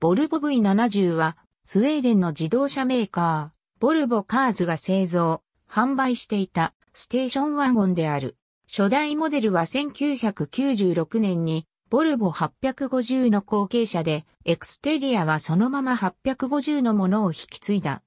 ボルボ V70 は、スウェーデンの自動車メーカー、ボルボカーズが製造、販売していたステーションワゴンである。初代モデルは1996年に、ボルボ850の後継者で、エクステリアはそのまま850のものを引き継いだ。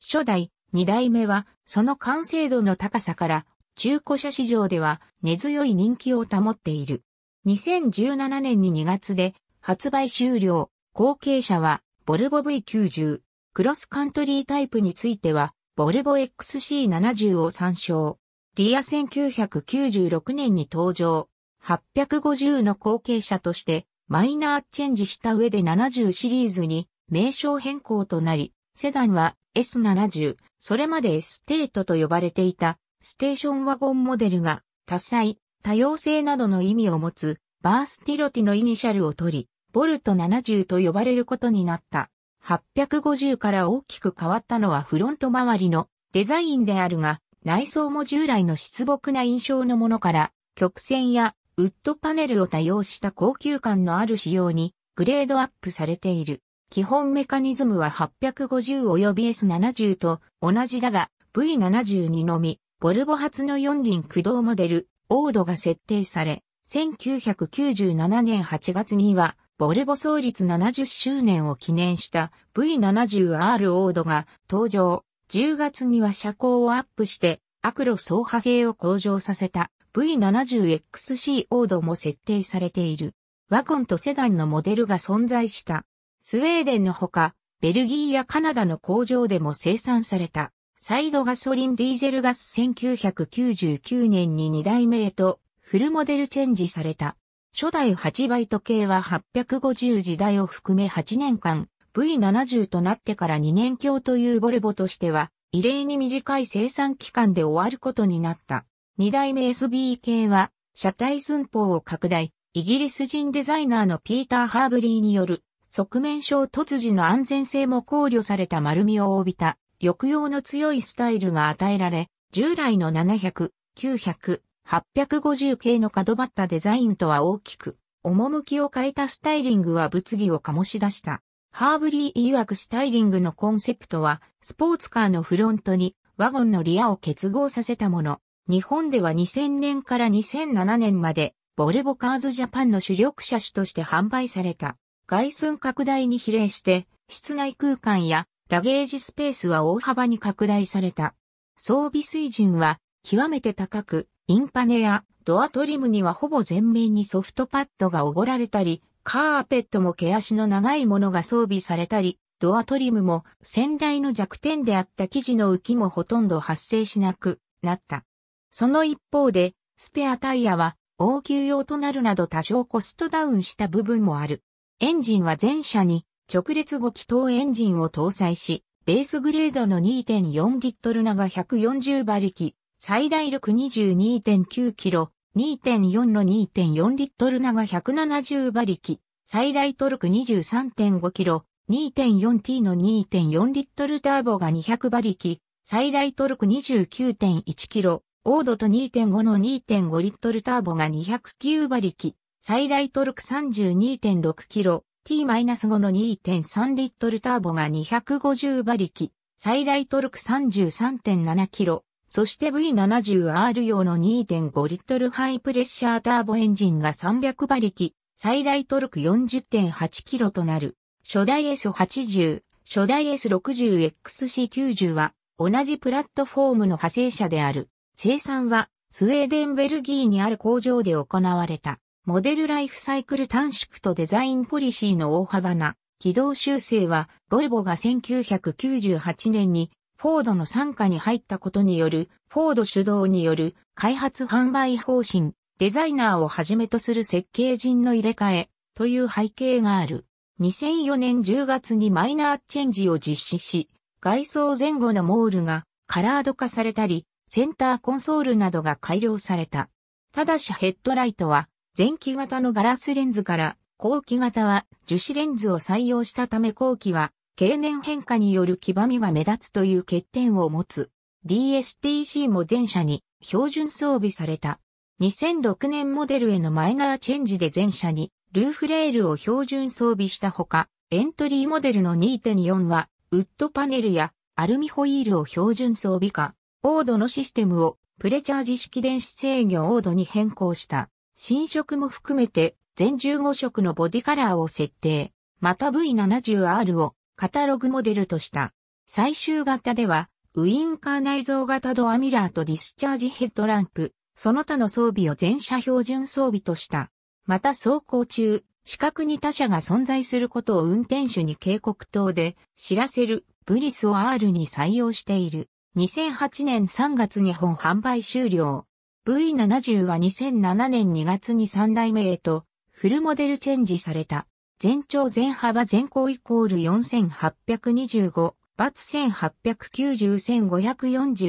初代、2代目は、その完成度の高さから、中古車市場では根強い人気を保っている。2017年に2月で発売終了、後継者は、ボルボ V90。クロスカントリータイプについては、ボルボ XC70 を参照。リア1996年に登場。850の後継者として、マイナーチェンジした上で70シリーズに名称変更となり、セダンは S70、それまでエステートと呼ばれていたステーションワゴンモデルが多彩、多様性などの意味を持つバースティロティのイニシャルを取り、ボルト70と呼ばれることになった。850から大きく変わったのはフロント周りのデザインであるが、内装も従来の出木な印象のものから、曲線やウッドパネルを多用した高級感のある仕様にグレードアップされている。基本メカニズムは850及び S70 と同じだが、V72 のみ、ボルボ発の4輪駆動モデル、オードが設定され、1997年8月には、ボルボ創立70周年を記念した V70R オードが登場。10月には車高をアップして、アクロ走破性を向上させた V70XC オードも設定されている。ワゴンとセダンのモデルが存在した。スウェーデンのほか、ベルギーやカナダの工場でも生産された。サイドガソリンディーゼルガス1999年に2代目へとフルモデルチェンジされた。初代8バイト系は850時代を含め8年間、V70 となってから2年強というボルボとしては、異例に短い生産期間で終わることになった。2代目 SB 系は、車体寸法を拡大、イギリス人デザイナーのピーター・ハーブリーによる、側面症突時の安全性も考慮された丸みを帯びた、抑揚の強いスタイルが与えられ、従来の700、900、850系の角張ったデザインとは大きく、趣を変えたスタイリングは物議を醸し出した。ハーブリー曰くスタイリングのコンセプトは、スポーツカーのフロントにワゴンのリアを結合させたもの。日本では2000年から2007年まで、ボルボカーズジャパンの主力車種として販売された。外寸拡大に比例して、室内空間やラゲージスペースは大幅に拡大された。装備水準は極めて高く、インパネやドアトリムにはほぼ全面にソフトパッドがおごられたり、カーペットも毛足の長いものが装備されたり、ドアトリムも先代の弱点であった生地の浮きもほとんど発生しなくなった。その一方で、スペアタイヤは応急用となるなど多少コストダウンした部分もある。エンジンは全車に直列5気筒エンジンを搭載し、ベースグレードの2.4リットル長140馬力、最大力22.9キロ、2.4の2.4リットル長170馬力、最大トルク23.5キロ、2.4T の2.4リットルターボが200馬力、最大トルク29.1キロ、オードと2.5の2.5リットルターボが209馬力、最大トルク32.6キロ、T-5 の2.3リットルターボが250馬力、最大トルク33.7キロ、そして V70R 用の2.5リットルハイプレッシャーターボエンジンが300馬力、最大トルク40.8キロとなる。初代 S80、初代 S60XC90 は同じプラットフォームの派生車である。生産はスウェーデンベルギーにある工場で行われた。モデルライフサイクル短縮とデザインポリシーの大幅な軌道修正は、ボルボが1998年にフォードの傘下に入ったことによる、フォード主導による開発販売方針、デザイナーをはじめとする設計人の入れ替え、という背景がある。2004年10月にマイナーチェンジを実施し、外装前後のモールがカラード化されたり、センターコンソールなどが改良された。ただしヘッドライトは前期型のガラスレンズから後期型は樹脂レンズを採用したため後期は経年変化による黄ばみが目立つという欠点を持つ。DSTC も全車に標準装備された。2006年モデルへのマイナーチェンジで全車にルーフレールを標準装備したほか、エントリーモデルの2.4はウッドパネルやアルミホイールを標準装備化、オードのシステムをプレチャージ式電子制御オードに変更した。新色も含めて全15色のボディカラーを設定。また V70R をカタログモデルとした。最終型では、ウインカー内蔵型ドアミラーとディスチャージヘッドランプ、その他の装備を全車標準装備とした。また走行中、視覚に他車が存在することを運転手に警告等で知らせるブリスを R に採用している。2008年3月に本販売終了。V70 は2007年2月に3代目へとフルモデルチェンジされた。全長全幅全高イコール4825、バツ1890、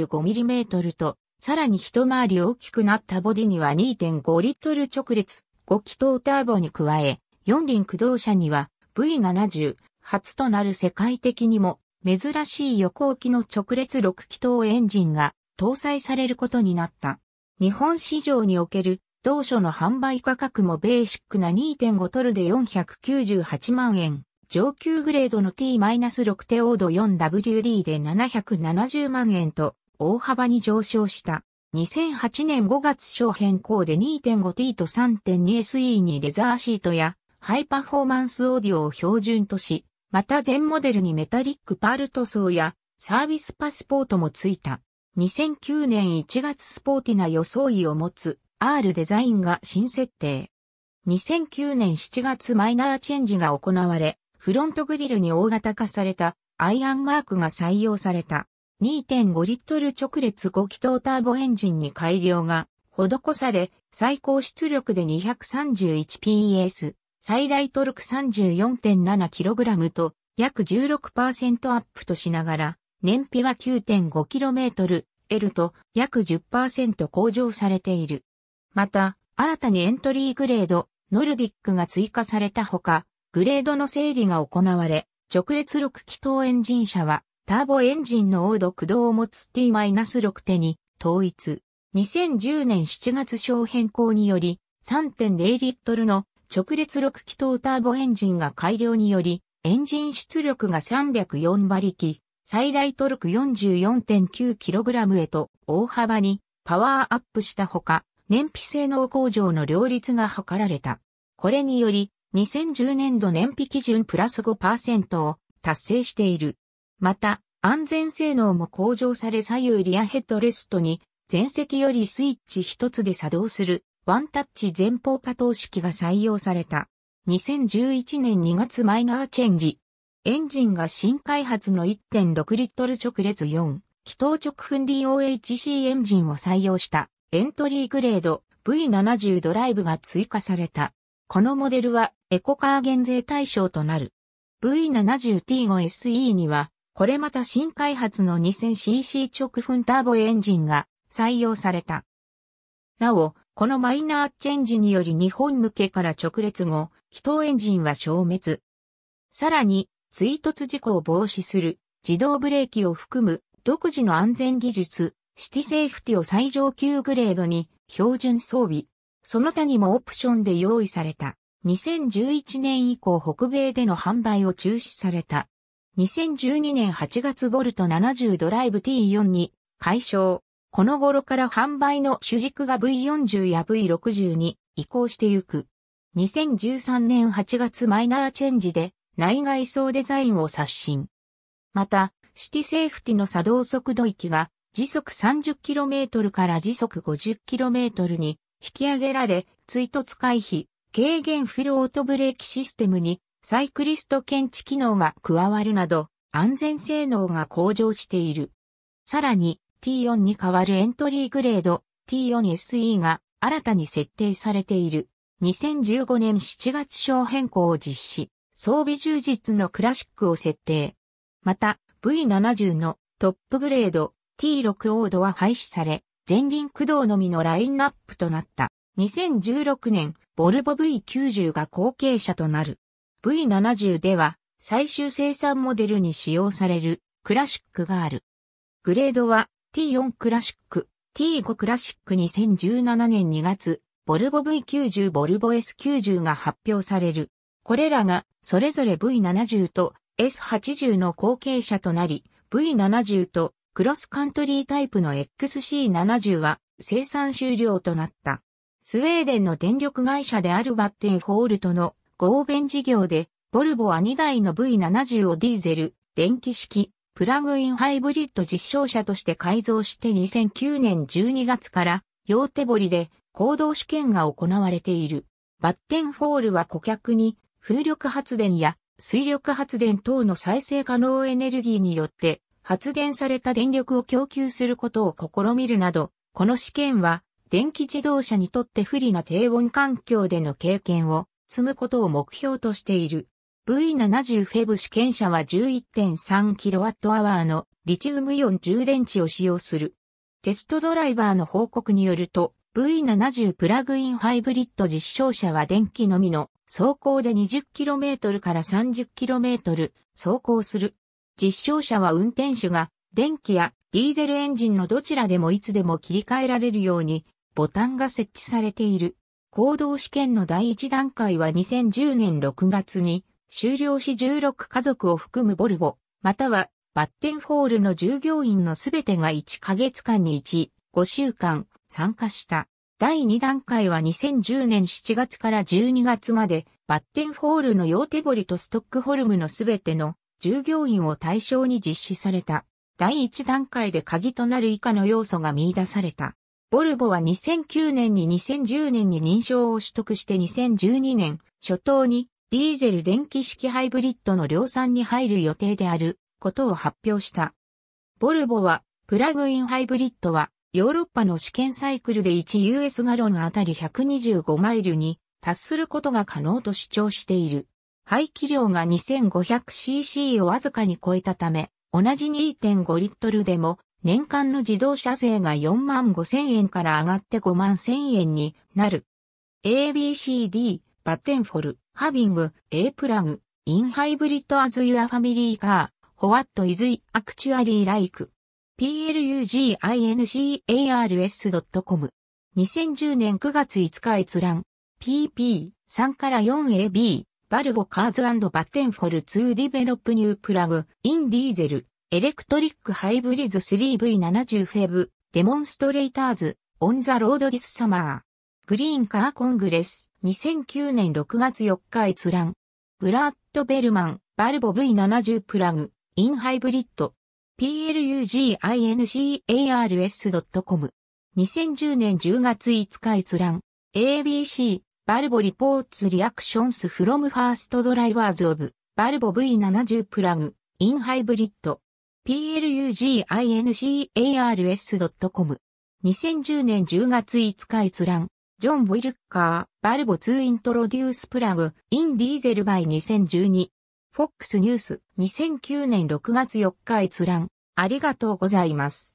1545mm と、さらに一回り大きくなったボディには2.5リットル直列、5気筒ターボに加え、4輪駆動車には V70、初となる世界的にも珍しい横置きの直列6気筒エンジンが搭載されることになった。日本市場における当初の販売価格もベーシックな2.5トルで498万円、上級グレードの T-6 テオード 4WD で770万円と大幅に上昇した。2008年5月小変更で 2.5T と 3.2SE にレザーシートやハイパフォーマンスオーディオを標準とし、また全モデルにメタリックパール塗装やサービスパスポートもついた。2009年1月スポーティな装いを持つ R デザインが新設定。2009年7月マイナーチェンジが行われ、フロントグリルに大型化されたアイアンマークが採用された2.5リットル直列5気筒ターボエンジンに改良が施され、最高出力で 231PS、最大トルク 34.7kg と約16%アップとしながら、燃費は 9.5km、L と約10%向上されている。また、新たにエントリーグレード、ノルディックが追加されたほか、グレードの整理が行われ、直列6気筒エンジン車は、ターボエンジンのオード駆動を持つ T-6 手に統一。2010年7月小変更により、3.0リットルの直列6気筒ターボエンジンが改良により、エンジン出力が304馬力、最大トルク 44.9kg へと大幅にパワーアップしたほか、燃費性能向上の両立が図られた。これにより、2010年度燃費基準プラス5%を達成している。また、安全性能も向上され左右リアヘッドレストに、前席よりスイッチ一つで作動するワンタッチ前方加等式が採用された。2011年2月マイナーチェンジ。エンジンが新開発の1.6リットル直列4、気筒直噴 DOHC エンジンを採用した。エントリーグレード V70 ドライブが追加された。このモデルはエコカー減税対象となる。V70T5SE には、これまた新開発の 2000cc 直噴ターボエンジンが採用された。なお、このマイナーチェンジにより日本向けから直列後、気筒エンジンは消滅。さらに、追突事故を防止する自動ブレーキを含む独自の安全技術、シティセーフティを最上級グレードに標準装備、その他にもオプションで用意された。2011年以降北米での販売を中止された。2012年8月ボルト70ドライブ T4 に解消。この頃から販売の主軸が V40 や V60 に移行してゆく。2013年8月マイナーチェンジで内外装デザインを刷新。また、シティセーフティの作動速度域が時速 30km から時速 50km に引き上げられ、追突回避、軽減フルオートブレーキシステムにサイクリスト検知機能が加わるなど、安全性能が向上している。さらに T4 に代わるエントリーグレード T4SE が新たに設定されている。2015年7月小変更を実施、装備充実のクラシックを設定。また V70 のトップグレード T6 オードは廃止され、前輪駆動のみのラインナップとなった。2016年、ボルボ V90 が後継者となる。V70 では、最終生産モデルに使用されるクラシックがある。グレードは T4 クラシック、T5 クラシック2017年2月、ボルボ V90 ボルボ S90 が発表される。これらがそれぞれ V70 と S80 の後継者となり、V70 とクロスカントリータイプの XC70 は生産終了となった。スウェーデンの電力会社であるバッテンホールトの合弁事業で、ボルボは2台の V70 をディーゼル、電気式、プラグインハイブリッド実証車として改造して2009年12月から、両手堀で行動試験が行われている。バッテンホールは顧客に、風力発電や水力発電等の再生可能エネルギーによって発電された電力を供給することを試みるなど、この試験は電気自動車にとって不利な低温環境での経験を積むことを目標としている。V70 フェブ試験車は 11.3kWh のリチウムイオン充電池を使用する。テストドライバーの報告によると、V70 プラグインハイブリッド実証車は電気のみの走行で 20km から 30km 走行する。実証車は運転手が電気やディーゼルエンジンのどちらでもいつでも切り替えられるようにボタンが設置されている。行動試験の第1段階は2010年6月に終了し16家族を含むボルボ、またはバッテンホールの従業員のすべてが1ヶ月間に1、5週間参加した。第2段階は2010年7月から12月までバッテンホールの用ー堀とストックホルムのすべての従業員を対象に実施された。第1段階で鍵となる以下の要素が見出された。ボルボは2009年に2010年に認証を取得して2012年初頭にディーゼル電気式ハイブリッドの量産に入る予定であることを発表した。ボルボはプラグインハイブリッドはヨーロッパの試験サイクルで 1US ガロンあたり125マイルに達することが可能と主張している。排気量が 2500cc をわずかに超えたため、同じ2.5リットルでも年間の自動車税が4万5千円から上がって5万1000円になる。ABCD、バッテンフォル、ハビング、A プラグ、インハイブリッドアズユアファミリーカー、ホワットイズイアクチュアリーライク。plugincars.com。2010年9月5日閲覧。pp3 から 4ab。バルゴカーズバッテンフォル2ディベロップニュープラグ、インディーゼル、エレクトリックハイブリズ 3V70 フェブ、デモンストレーターズ、オンザロードディスサマー。グリーンカーコングレス、2009年6月4日閲覧。ブラッド・ベルマン、バルボ V70 プラグ、インハイブリッド。plugIncars.com。2010年10月5日閲覧。ABC、バルボリポーツリアクションスフロムファーストドライバーズオブバルボ V70 プラグインハイブリッド PLUGINCARS.com 2010年10月5日閲覧ジョン・ウィルッカーバルボ2イントロデュースプラグインディーゼルバイ2012フォックスニュース2009年6月4日閲覧ありがとうございます